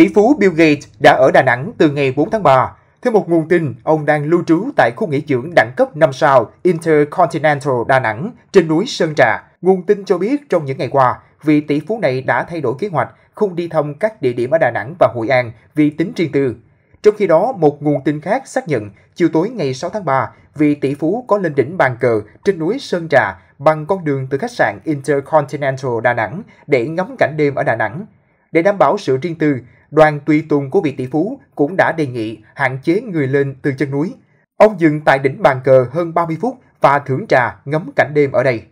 Tỷ phú Bill Gates đã ở Đà Nẵng từ ngày 4 tháng 3. Theo một nguồn tin, ông đang lưu trú tại khu nghỉ dưỡng đẳng cấp 5 sao Intercontinental Đà Nẵng trên núi Sơn Trà. Nguồn tin cho biết trong những ngày qua, vị tỷ phú này đã thay đổi kế hoạch không đi thăm các địa điểm ở Đà Nẵng và Hội An vì tính riêng tư. Trong khi đó, một nguồn tin khác xác nhận chiều tối ngày 6 tháng 3, vị tỷ phú có lên đỉnh bàn cờ trên núi Sơn Trà bằng con đường từ khách sạn Intercontinental Đà Nẵng để ngắm cảnh đêm ở Đà Nẵng. Để đảm bảo sự riêng tư, đoàn tùy tùng của vị tỷ phú cũng đã đề nghị hạn chế người lên từ chân núi. Ông dừng tại đỉnh bàn cờ hơn 30 phút và thưởng trà ngắm cảnh đêm ở đây.